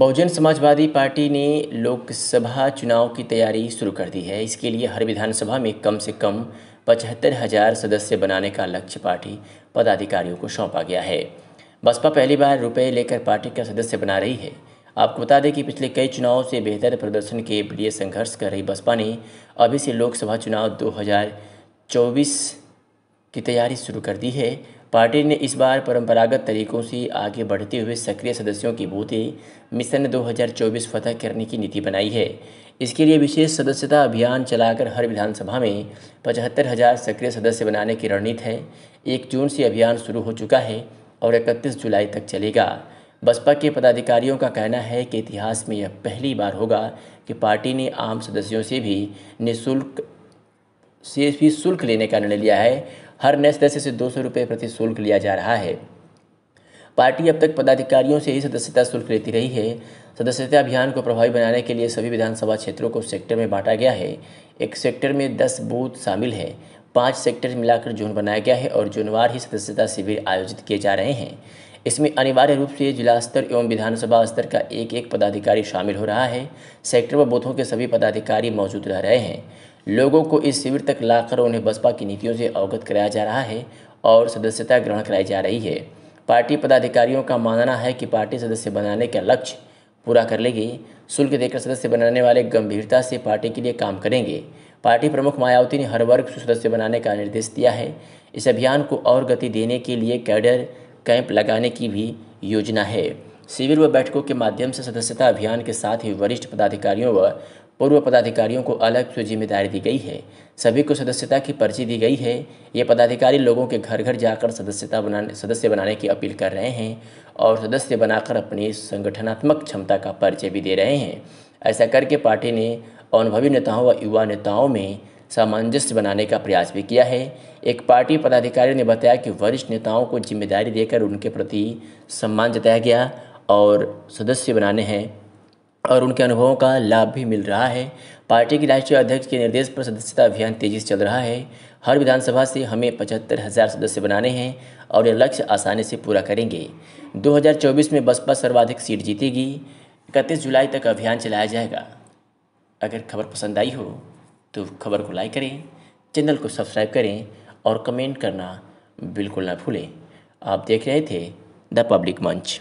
बहुजन Samajwadi party ने लोकसभा चुनाव की तैयारी शुरू कर दी है इसके लिए हर विधानसभा में कम से कम पचहत्तर हजार सदस्य बनाने का लक्ष्य पार्टी पदाधिकारियों को सौंपा गया है बसपा पहली बार रुपए लेकर पार्टी का सदस्य बना रही है आपको बता दें कि पिछले कई चुनावों से बेहतर प्रदर्शन के लिए संघर्ष कर रही बसपा ने अभी से लोकसभा चुनाव 2024 की तैयारी शुरू कर दी है पार्टी ने इस बार परंपरागत तरीकों से आगे बढ़ते हुए सक्रिय सदस्यों की बूथें मिशन 2024 फतह करने की नीति बनाई है इसके लिए विशेष सदस्यता अभियान चलाकर हर विधानसभा में पचहत्तर हज़ार सक्रिय सदस्य बनाने की रणनीति है एक जून से अभियान शुरू हो चुका है और इकतीस जुलाई तक चलेगा बसपा के पदाधिकारियों का कहना है कि इतिहास में यह पहली बार होगा कि पार्टी ने आम सदस्यों से भी निःशुल्क से भी शुल्क लेने का निर्णय लिया है हर नए सदस्य से दो सौ रुपये प्रति शुल्क लिया जा रहा है पार्टी अब तक पदाधिकारियों से ही सदस्यता शुल्क लेती रही है सदस्यता अभियान को प्रभावी बनाने के लिए सभी विधानसभा क्षेत्रों को सेक्टर में बांटा गया है एक सेक्टर में दस बूथ शामिल हैं पाँच सेक्टर मिलाकर जोन बनाया गया है और जोनवार ही सदस्यता शिविर आयोजित किए जा रहे हैं इसमें अनिवार्य रूप से जिला स्तर एवं विधानसभा स्तर का एक एक पदाधिकारी शामिल हो रहा है सेक्टर व बूथों के सभी पदाधिकारी मौजूद रह रहे हैं लोगों को इस शिविर तक लाकर उन्हें बसपा की नीतियों से अवगत कराया जा रहा है और सदस्यता ग्रहण कराई जा रही है पार्टी पदाधिकारियों का मानना है कि पार्टी सदस्य बनाने का लक्ष्य पूरा कर लेगी शुल्क देकर सदस्य बनाने वाले गंभीरता से पार्टी के लिए काम करेंगे पार्टी प्रमुख मायावती ने हर वर्ग सदस्य बनाने का निर्देश दिया है इस अभियान को और गति देने के लिए कैडर कैंप लगाने की भी योजना है शिविर व बैठकों के माध्यम से सदस्यता अभियान के साथ ही वरिष्ठ पदाधिकारियों व पूर्व पदाधिकारियों को अलग से जिम्मेदारी दी गई है सभी को सदस्यता की पर्ची दी गई है ये पदाधिकारी लोगों के घर घर जाकर सदस्यता बनाने सदस्य बनाने की अपील कर रहे हैं और सदस्य बनाकर अपनी संगठनात्मक क्षमता का परिचय भी दे रहे हैं ऐसा करके पार्टी ने अनुभवी नेताओं व युवा नेताओं में सामंजस्य बनाने का प्रयास भी किया है एक पार्टी पदाधिकारी ने बताया कि वरिष्ठ नेताओं को जिम्मेदारी देकर उनके प्रति सम्मान जताया गया और सदस्य बनाने हैं और उनके अनुभवों का लाभ भी मिल रहा है पार्टी के राष्ट्रीय अध्यक्ष के निर्देश पर सदस्यता अभियान तेजी से चल रहा है हर विधानसभा से हमें पचहत्तर हज़ार सदस्य बनाने हैं और यह लक्ष्य आसानी से पूरा करेंगे 2024 में बसपा सर्वाधिक सीट जीतेगी इकतीस जुलाई तक अभियान चलाया जाएगा अगर खबर पसंद आई हो तो खबर को लाइक करें चैनल को सब्सक्राइब करें और कमेंट करना बिल्कुल ना भूलें आप देख रहे थे द पब्लिक मंच